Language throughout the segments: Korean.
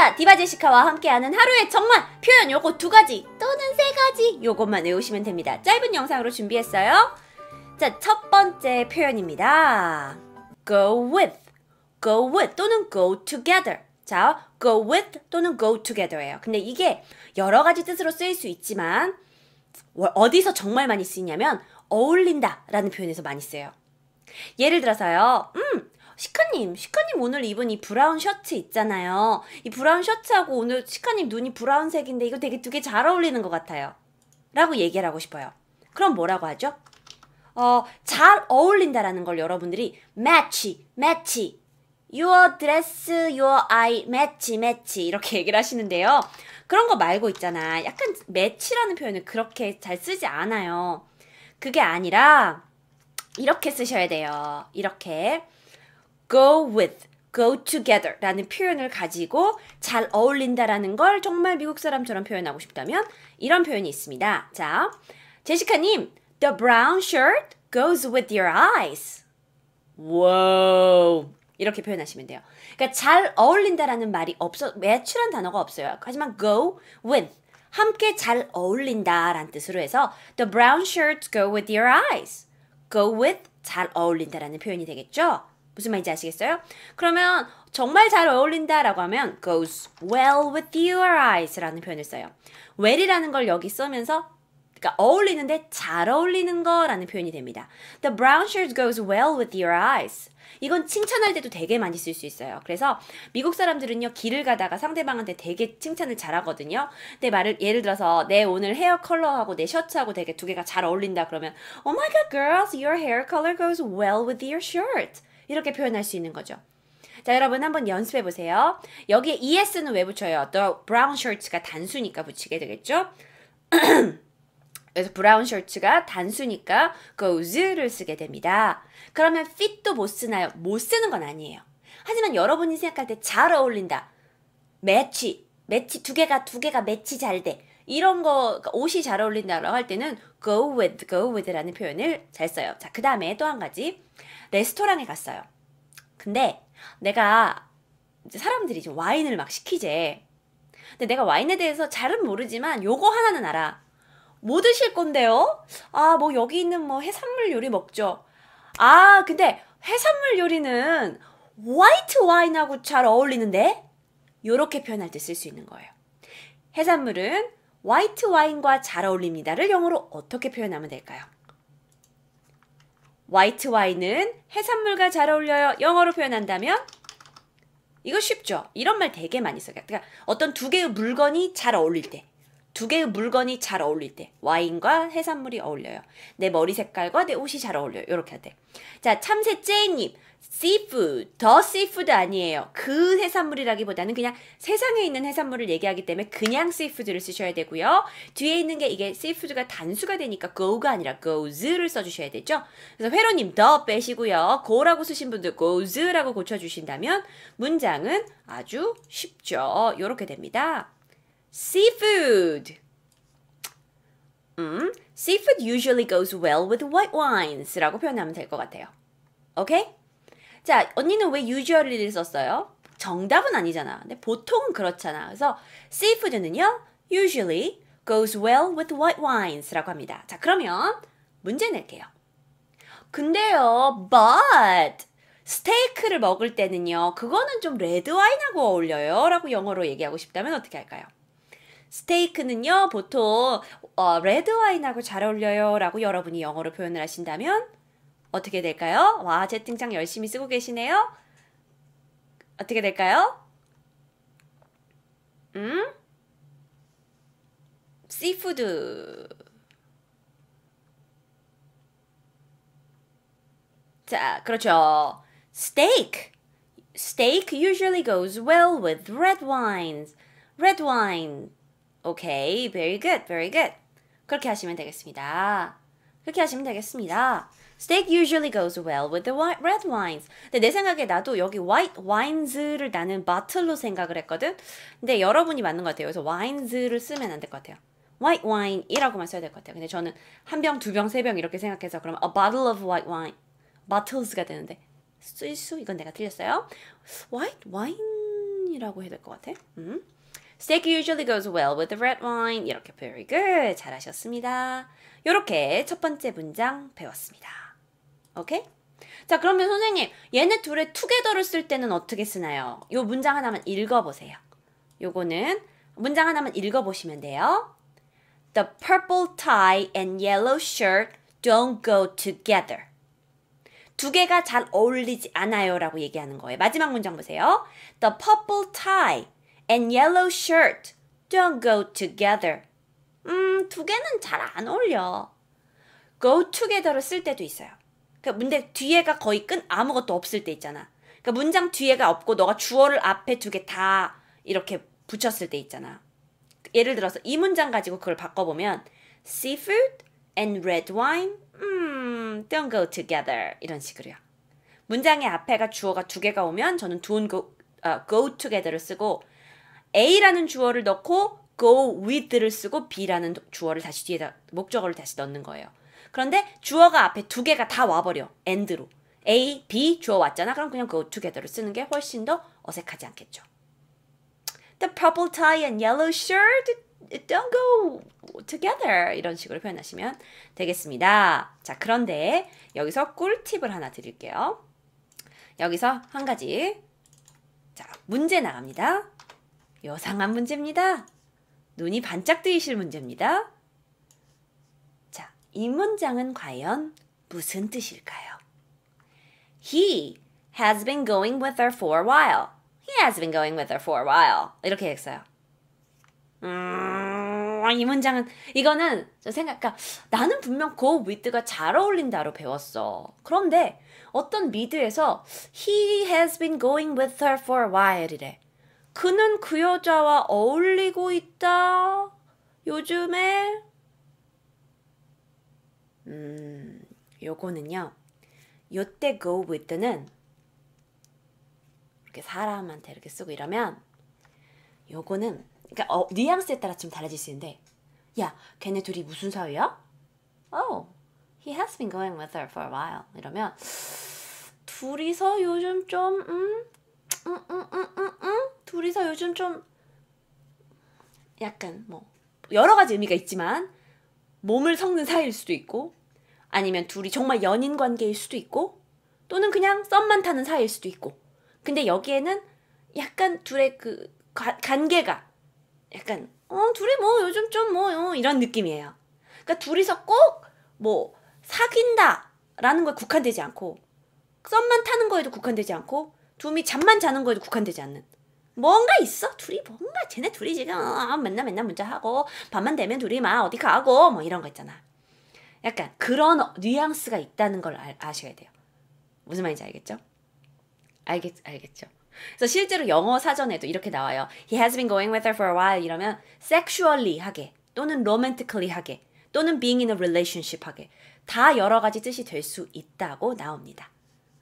진짜 디바 제시카와 함께하는 하루의 정말 표현 요거 두 가지 또는 세 가지 요것만 외우시면 됩니다. 짧은 영상으로 준비했어요. 자, 첫 번째 표현입니다. go with, go with 또는 go together. 자, go with 또는 go together예요. 근데 이게 여러 가지 뜻으로 쓰일 수 있지만 어디서 정말 많이 쓰이냐면 어울린다라는 표현에서 많이 써요 예를 들어서요. 음, 시카님, 시카님 오늘 입은 이 브라운 셔츠 있잖아요. 이 브라운 셔츠하고 오늘 시카님 눈이 브라운색인데 이거 되게 두 개 잘 어울리는 것 같아요. 라고 얘기를 하고 싶어요. 그럼 뭐라고 하죠? 어, 잘 어울린다라는 걸 여러분들이 match, match, your dress, your eye, match, match 이렇게 얘기를 하시는데요. 그런 거 말고 있잖아. 약간 매치라는 표현을 그렇게 잘 쓰지 않아요. 그게 아니라 이렇게 쓰셔야 돼요. 이렇게. go with, go together 라는 표현을 가지고 잘 어울린다라는 걸 정말 미국 사람처럼 표현하고 싶다면 이런 표현이 있습니다. 자, 제시카님, the brown shirt goes with your eyes. 와 이렇게 표현하시면 돼요. 그러니까 잘 어울린다라는 말이 없어 매출한 단어가 없어요. 하지만 go with 함께 잘 어울린다라는 뜻으로 해서 the brown shirts go with your eyes. go with 잘 어울린다라는 표현이 되겠죠? 무슨 말인지 아시겠어요? 그러면 정말 잘 어울린다라고 하면 goes well with your eyes라는 표현을 써요. well이라는 걸 여기 쓰면서 그러니까 어울리는데 잘 어울리는 거라는 표현이 됩니다. The brown shirt goes well with your eyes. 이건 칭찬할 때도 되게 많이 쓸 수 있어요. 그래서 미국 사람들은요 길을 가다가 상대방한테 되게 칭찬을 잘하거든요. 근데 말을 예를 들어서 내 오늘 헤어 컬러하고 내 셔츠하고 되게 두 개가 잘 어울린다 그러면 Oh my God, girls, your hair color goes well with your shirt. 이렇게 표현할 수 있는 거죠. 자, 여러분 한번 연습해 보세요. 여기에 ES는 왜 붙여요? 또 브라운 셔츠가 단수니까 붙이게 되겠죠? 그래서 브라운 셔츠가 단수니까 goes를 그 쓰게 됩니다. 그러면 fit도 못 쓰나요? 못 쓰는 건 아니에요. 하지만 여러분이 생각할 때 잘 어울린다. 매치, 매치 두 개가 두 개가 매치 잘 돼. 이런 거 그러니까 옷이 잘 어울린다라고 할 때는 go with, go with라는 표현을 잘 써요. 자, 그 다음에 또 한 가지 레스토랑에 갔어요. 근데 내가 사람들이 좀 와인을 막 시키제. 근데 내가 와인에 대해서 잘은 모르지만 요거 하나는 알아. 뭐 드실 건데요? 아, 뭐 여기 있는 뭐 해산물 요리 먹죠. 아, 근데 해산물 요리는 화이트 와인하고 잘 어울리는데? 요렇게 표현할 때 쓸 수 있는 거예요. 해산물은 화이트 와인과 잘 어울립니다를 영어로 어떻게 표현하면 될까요? 화이트 와인은 해산물과 잘 어울려요. 영어로 표현한다면 이거 쉽죠? 이런 말 되게 많이 써요. 그러니까 어떤 두 개의 물건이 잘 어울릴 때, 두 개의 물건이 잘 어울릴 때 와인과 해산물이 어울려요. 내 머리 색깔과 내 옷이 잘 어울려요. 이렇게 할 때. 자, 참새 째님 seafood, the seafood 아니에요. 그 해산물이라기보다는 그냥 세상에 있는 해산물을 얘기하기 때문에 그냥 seafood를 쓰셔야 되고요. 뒤에 있는 게 이게 seafood가 단수가 되니까 go가 아니라 goes를 써주셔야 되죠. 그래서 회로님 the 빼시고요. go라고 쓰신 분들 goes라고 고쳐주신다면 문장은 아주 쉽죠. 이렇게 됩니다. seafood 음, seafood usually goes well with white wines라고 표현하면 될 것 같아요. 오케이? Okay? 자, 언니는 왜 usually를 썼어요? 정답은 아니잖아. 근데 보통은 그렇잖아. 그래서 seafood는요, usually goes well with white wines라고 합니다. 자, 그러면 문제 낼게요. 근데요, but 스테이크를 먹을 때는요, 그거는 좀 레드 와인하고 어울려요. 라고 영어로 얘기하고 싶다면 어떻게 할까요? 스테이크는요, 보통 어, 레드 와인하고 잘 어울려요. 라고 여러분이 영어로 표현을 하신다면 어떻게 될까요? 와, 채팅창 열심히 쓰고 계시네요. 어떻게 될까요? 음? 씨푸드. 자, 그렇죠. steak. steak usually goes well with red wines. red wine. Okay, very good, very good. 그렇게 하시면 되겠습니다. 그렇게 하시면 되겠습니다. Steak usually goes well with the white, red wines. 근데 내 생각에 나도 여기 white wines를 나는 바틀로 생각을 했거든. 근데 여러분이 맞는 것 같아요. 그래서 wines를 쓰면 안 될 것 같아요. white wine이라고만 써야 될 것 같아요. 근데 저는 한 병, 두 병, 세 병 이렇게 생각해서 그럼 a bottle of white wine, battles가 되는데 쓸수 이건 내가 틀렸어요. white wine이라고 해야 될 것 같아. 음. Steak usually goes well with the red wine. 이렇게 very good. 잘하셨습니다. 이렇게 첫 번째 문장 배웠습니다. 오케이? 자 그러면 선생님 얘네 둘의 투게더를 쓸 때는 어떻게 쓰나요? 요 문장 하나만 읽어보세요. 요거는 문장 하나만 읽어보시면 돼요. The purple tie and yellow shirt don't go together. 두 개가 잘 어울리지 않아요 라고 얘기하는 거예요. 마지막 문장 보세요. The purple tie and yellow shirt don't go together. 음, 두 개는 잘 안 어울려. go together를 쓸 때도 있어요. 그러니까 문데 뒤에가 거의 끝 아무것도 없을 때 있잖아. 그니까 문장 뒤에가 없고 너가 주어를 앞에 두 개 다 이렇게 붙였을 때 있잖아. 예를 들어서 이 문장 가지고 그걸 바꿔보면 seafood and red wine 음, don't go together 이런 식으로요. 문장의 앞에가 주어가 두 개가 오면 저는 don't go, uh, go together를 쓰고 a라는 주어를 넣고 go with를 쓰고 b라는 주어를 다시 뒤에다 목적어를 다시 넣는 거예요. 그런데 주어가 앞에 두 개가 다 와버려. and로. A, B 주어 왔잖아. 그럼 그냥 그 두 개대로 쓰는 게 훨씬 더 어색하지 않겠죠. The purple tie and yellow shirt don't go together 이런 식으로 표현하시면 되겠습니다. 자, 그런데 여기서 꿀팁을 하나 드릴게요. 여기서 한 가지 자, 문제 나갑니다. 요상한 문제입니다. 눈이 반짝 뜨이실 문제입니다. 이 문장은 과연 무슨 뜻일까요? He has been going with her for a while. He has been going with her for a while. 이렇게 했어요. 음, 이 문장은 이거는 저 생각, 그러니까 나는 분명 go with가 잘 어울린다로 배웠어. 그런데 어떤 미드에서 he has been going with her for a while이래. 그는 그 여자와 어울리고 있다. 요즘에 음, 요거는요. 요 때 go with 는 이렇게 사람한테 이렇게 쓰고 이러면 요거는 그러니까 어, 뉘앙스에 따라 좀 달라질 수 있는데 야, 걔네 둘이 무슨 사이야? Oh, he has been going with her for a while. 이러면 둘이서 요즘 좀 음, 음, 음, 음, 음, 음, 음 둘이서 요즘 좀 약간 뭐 여러 가지 의미가 있지만 몸을 섞는 사이일 수도 있고 아니면 둘이 정말 연인 관계일 수도 있고 또는 그냥 썸만 타는 사이일 수도 있고 근데 여기에는 약간 둘의 그 가, 관계가 약간 어 둘이 뭐 요즘 좀뭐 어, 이런 느낌이에요 그러니까 둘이서 꼭 뭐 사귄다 라는 거에 국한되지 않고 썸만 타는 거에도 국한되지 않고 둘이 잠만 자는 거에도 국한되지 않는 뭔가 있어 둘이 뭔가 쟤네 둘이 지금 어, 맨날 맨날 문자하고 밤만 되면 둘이 막 어디 가고 뭐 이런 거 있잖아 약간 그런 뉘앙스가 있다는 걸 아, 셔야 돼요. 무슨 말인지 알겠죠? 알겠, 알겠죠? 그래서 실제로 영어 사전에도 이렇게 나와요. He has been going with her for a while 이러면 sexually 하게 또는 romantically 하게 또는 being in a relationship 하게 다 여러 가지 뜻이 될 수 있다고 나옵니다.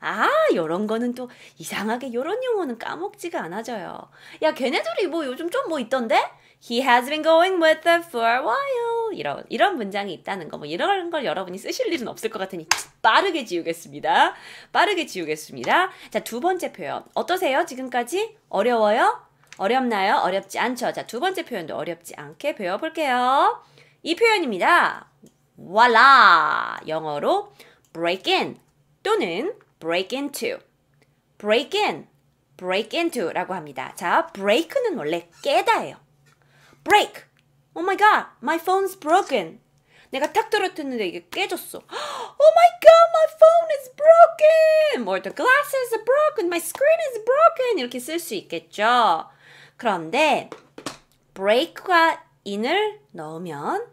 아, 요런 거는 또 이상하게 요런 용어는 까먹지가 않아져요. 야, 걔네들이 뭐 요즘 좀 뭐 있던데? He has been going with h e m for a while. 이런, 이런 문장이 있다는 거, 뭐 이런 걸 여러분이 쓰실 일은 없을 것 같으니 빠르게 지우겠습니다. 빠르게 지우겠습니다. 자, 두 번째 표현. 어떠세요? 지금까지? 어려워요? 어렵나요? 어렵지 않죠? 자, 두 번째 표현도 어렵지 않게 배워볼게요. 이 표현입니다. 와라! 영어로 break in 또는 break into, break in, break into라고 합니다. 자, break는 원래 깨다예요. break. Oh my god, my phone's broken. 내가 탁 떨어뜨렸는데 이게 깨졌어. Oh my god, my phone is broken. Or the glass is broken. My screen is broken. 이렇게 쓸 수 있겠죠. 그런데 break과 in을 넣으면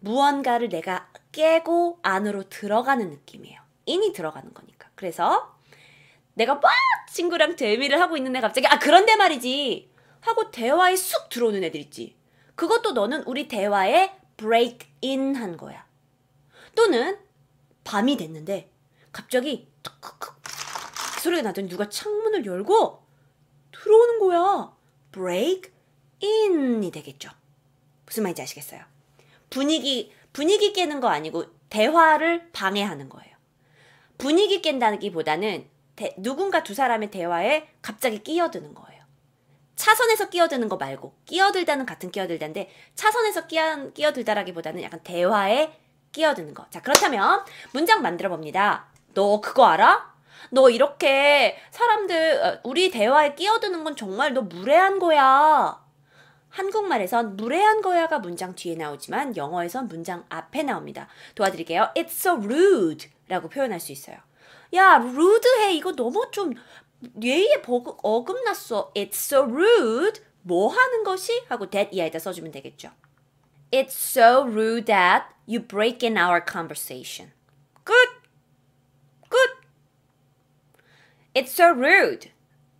무언가를 내가 깨고 안으로 들어가는 느낌이에요. in이 들어가는 거니까. 그래서 내가 막 친구랑 재미를 하고 있는데 갑자기 아 그런데 말이지 하고 대화에 쑥 들어오는 애들 있지. 그것도 너는 우리 대화에 break in 한 거야. 또는 밤이 됐는데 갑자기 소리가 나더니 누가 창문을 열고 들어오는 거야. break in이 되겠죠. 무슨 말인지 아시겠어요? 분위기 분위기 깨는 거 아니고 대화를 방해하는 거예요. 분위기 깬다기보다는 대, 누군가 두 사람의 대화에 갑자기 끼어드는 거예요. 차선에서 끼어드는 거 말고 끼어들다는 같은 끼어들다인데 차선에서 끼어, 끼어들다라기보다는 약간 대화에 끼어드는 거. 자, 그렇다면 문장 만들어 봅니다. 너 그거 알아? 너 이렇게 사람들 어, 우리 대화에 끼어드는 건 정말 너 무례한 거야. 한국말에선 무례한 거야가 문장 뒤에 나오지만 영어에선 문장 앞에 나옵니다. 도와드릴게요. It's so rude 라고 표현할 수 있어요. 야, 루드해. 이거 너무 좀 뇌에 어금났어 It's so rude. 뭐 하는 것이? 하고 that 이하에다 써주면 되겠죠. It's so rude that you break in our conversation. 끝! 끝! It's so rude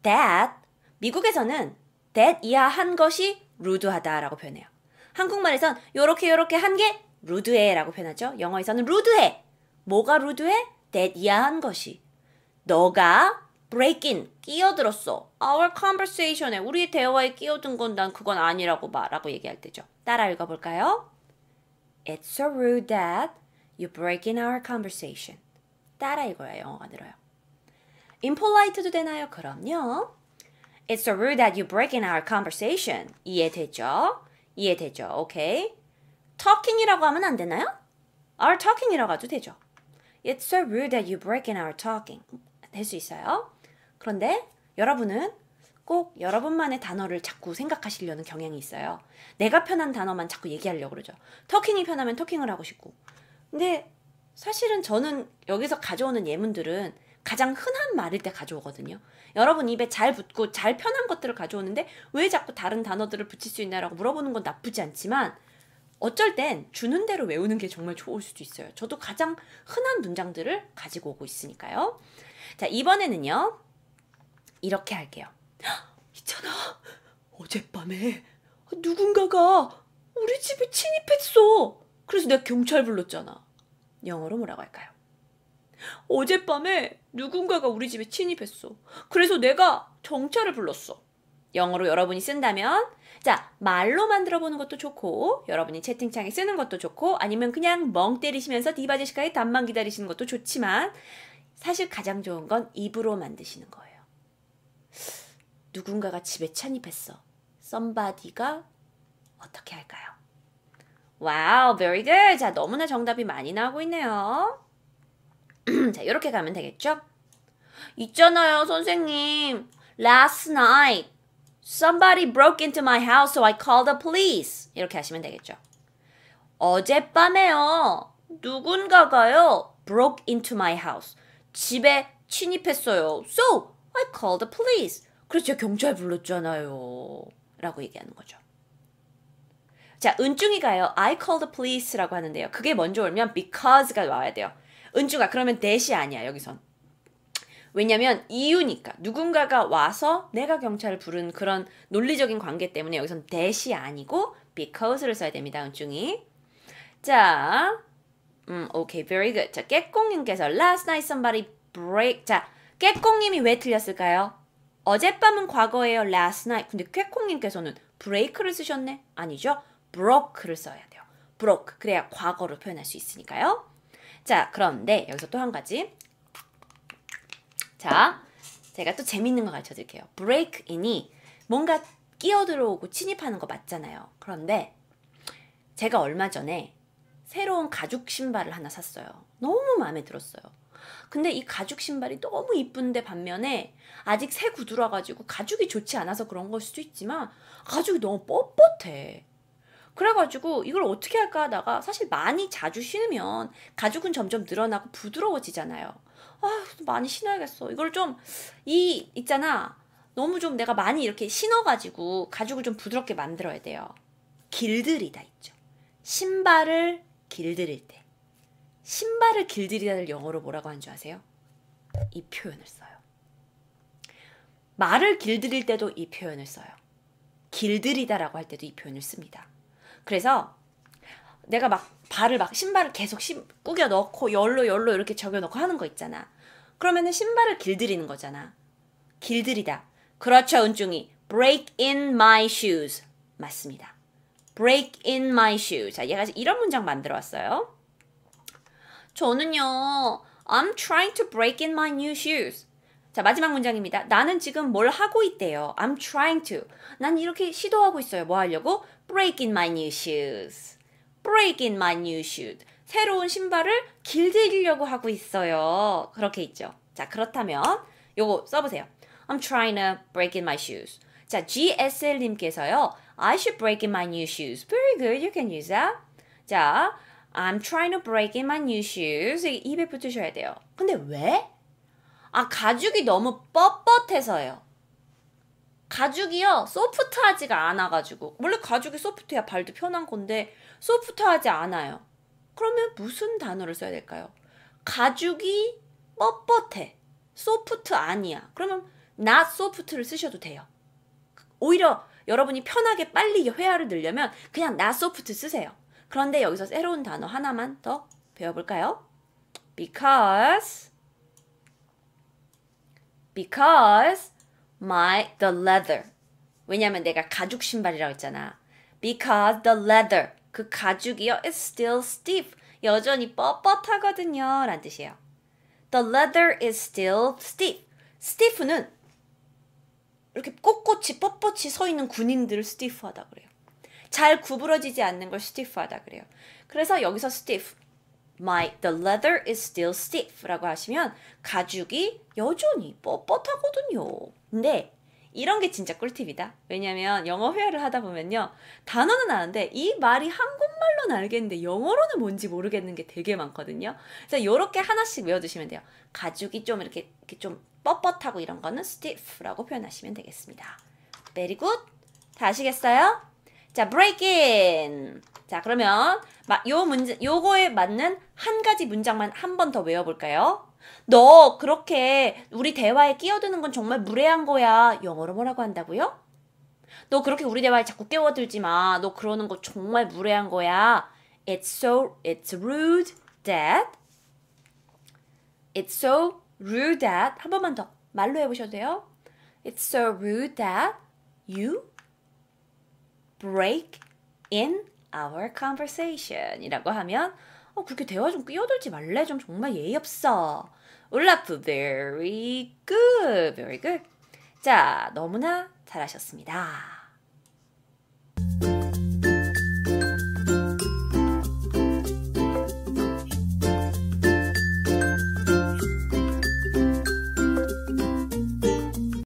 that 미국에서는 that 이하 한 것이 루드하다라고 표현해요. 한국말에선 요렇게 요렇게 한 게 루드해라고 표현하죠. 영어에서는 루드해. 뭐가 루드해? that 이하 한 것이. 너가 break in 끼어들었어. Our conversation에 우리 대화에 끼어든 건 난 그건 아니라고 봐라고 얘기할 때죠. 따라 읽어볼까요? It's so rude that you break in our conversation. 따라 읽어야 영어가 늘어요. impolite도 되나요? 그럼요. It's so rude that you break in our conversation. 이해되죠? 이해되죠? 오케이. talking이라고 하면 안 되나요? our talking이라고 해도 되죠. It's so rude that you break in our talking. 될 수 있어요. 그런데 여러분은 꼭 여러분만의 단어를 자꾸 생각하시려는 경향이 있어요. 내가 편한 단어만 자꾸 얘기하려고 그러죠. 터킹이 편하면 터킹을 하고 싶고. 근데 사실은 저는 여기서 가져오는 예문들은 가장 흔한 말일 때 가져오거든요. 여러분 입에 잘 붙고 잘 편한 것들을 가져오는데 왜 자꾸 다른 단어들을 붙일 수 있나라고 물어보는 건 나쁘지 않지만 어쩔 땐 주는 대로 외우는 게 정말 좋을 수도 있어요. 저도 가장 흔한 문장들을 가지고 오고 있으니까요. 자, 이번에는요. 이렇게 할게요. 있잖아. 어젯밤에 누군가가 우리 집에 침입했어. 그래서 내가 경찰 불렀잖아. 영어로 뭐라고 할까요? 어젯밤에 누군가가 우리 집에 침입했어. 그래서 내가 경찰을 불렀어. 영어로 여러분이 쓴다면 자 말로 만들어 보는 것도 좋고 여러분이 채팅창에 쓰는 것도 좋고 아니면 그냥 멍 때리시면서 디바제시카의 답만 기다리시는 것도 좋지만 사실 가장 좋은 건 입으로 만드시는 거예요. 누군가가 집에 찬입했어. 썸바디가 어떻게 할까요? 와우, very good. 자, 너무나 정답이 많이 나오고 있네요. 자, 이렇게 가면 되겠죠? 있잖아요, 선생님. Last night, somebody broke into my house, so I called the police. 이렇게 하시면 되겠죠. 어젯밤에요. 누군가가요. broke into my house. 집에 침입했어요. So, I called the police. 그래서 제가 경찰 불렀잖아요. 라고 얘기하는 거죠. 자, 은중이가요. I called the police라고 하는데요. 그게 먼저 오면 because가 와야 돼요. 은중아, 그러면 대시 아니야, 여기선. 왜냐면 이유니까. 누군가가 와서 내가 경찰을 부른 그런 논리적인 관계 때문에 여기선 대시 아니고 because를 써야 됩니다, 은중이. 자, 음, okay, very good. 자, 깨꽁님께서 last night somebody break. 자, 깨콩님이 왜 틀렸을까요? 어젯밤은 과거예요. last night. 근데 쾌콩님께서는 break를 쓰셨네? 아니죠. broke를 써야 돼요. broke. 그래야 과거로 표현할 수 있으니까요. 자, 그런데 여기서 또 한 가지. 자, 제가 또 재밌는 거 가르쳐 드릴게요. break인이 뭔가 끼어들어오고 침입하는 거 맞잖아요. 그런데 제가 얼마 전에 새로운 가죽 신발을 하나 샀어요. 너무 마음에 들었어요. 근데 이 가죽 신발이 너무 이쁜데 반면에 아직 새 구두라 가지고 가죽이 좋지 않아서 그런 걸 수도 있지만 가죽이 너무 뻣뻣해. 그래가지고 이걸 어떻게 할까 하다가 사실 많이 자주 신으면 가죽은 점점 늘어나고 부드러워지잖아요. 아, 많이 신어야겠어. 이걸 좀, 이, 있잖아. 너무 좀 내가 많이 이렇게 신어가지고 가죽을 좀 부드럽게 만들어야 돼요. 길들이다 있죠. 신발을 길들일 때. 신발을 길들이다를 영어로 뭐라고 하는 줄 아세요? 이 표현을 써요. 말을 길들일 때도 이 표현을 써요. 길들이다라고 할 때도 이 표현을 씁니다. 그래서 내가 막 발을 막 신발을 계속 심, 꾸겨 넣고 열로 열로 이렇게 적여 넣고 하는 거 있잖아. 그러면은 신발을 길들이는 거잖아. 길들이다. 그렇죠, 은중이. break in my shoes. 맞습니다. break in my shoes. 자, 얘가 이런 문장 만들어 왔어요. 저는요. I'm trying to break in my new shoes. 자, 마지막 문장입니다. 나는 지금 뭘 하고 있대요. I'm trying to. 난 이렇게 시도하고 있어요. 뭐 하려고? Break in my new shoes. Break in my new shoes. 새로운 신발을 길들이려고 하고 있어요. 그렇게 있죠. 자, 그렇다면 요거 써보세요. I'm trying to break in my shoes. 자, GSL님께서요. I should break in my new shoes. Very good. You can use that. 자, I'm trying to break in my new shoes. 입에 붙으셔야 돼요. 근데 왜? 아, 가죽이 너무 뻣뻣해서요. 가죽이요, 소프트하지가 않아가지고. 원래 가죽이 소프트야. 발도 편한 건데, 소프트하지 않아요. 그러면 무슨 단어를 써야 될까요? 가죽이 뻣뻣해. 소프트 아니야. 그러면 not 소프트를 쓰셔도 돼요. 오히려 여러분이 편하게 빨리 회화를 늘려면 그냥 not 소프트 쓰세요. 그런데 여기서 새로운 단어 하나만 더 배워볼까요? Because because my the leather 왜냐면 내가 가죽 신발이라고 했잖아. Because the leather 그 가죽이요 is still stiff 여전히 뻣뻣하거든요 란 뜻이에요. The leather is still stiff. stiff는 이렇게 꼿꼿이 뻣뻣이 서 있는 군인들을 stiff하다 그래요. 잘 구부러지지 않는 걸 stiff하다 그래요. 그래서 여기서 stiff, my the leather is still stiff라고 하시면 가죽이 여전히 뻣뻣하거든요. 근데 이런 게 진짜 꿀팁이다. 왜냐면 하 영어 회화를 하다 보면요. 단어는 아는데 이 말이 한국말로는 알겠는데 영어로는 뭔지 모르겠는 게 되게 많거든요. 그래서 요렇게 하나씩 외워두시면 돼요. 가죽이 좀 이렇게, 이렇게 좀 뻣뻣하고 이런 거는 stiff라고 표현하시면 되겠습니다. Very good. 다 아시겠어요? 자, break in. 자, 그러면 요 문제 요거에 맞는 한 가지 문장만 한 번 더 외워 볼까요? 너 그렇게 우리 대화에 끼어드는 건 정말 무례한 거야. 영어로 뭐라고 한다고요? 너 그렇게 우리 대화에 자꾸 끼어들지 마. 너 그러는 거 정말 무례한 거야. It's so it's rude that It's so rude that 한 번만 더 말로 해 보셔도 돼요. It's so rude that you break in our conversation 이라고 하면 어, 그렇게 대화 좀 끼어들지 말래. 좀 정말 예의 없어. 올라프, very good, very good. 자, 너무나 잘하셨습니다.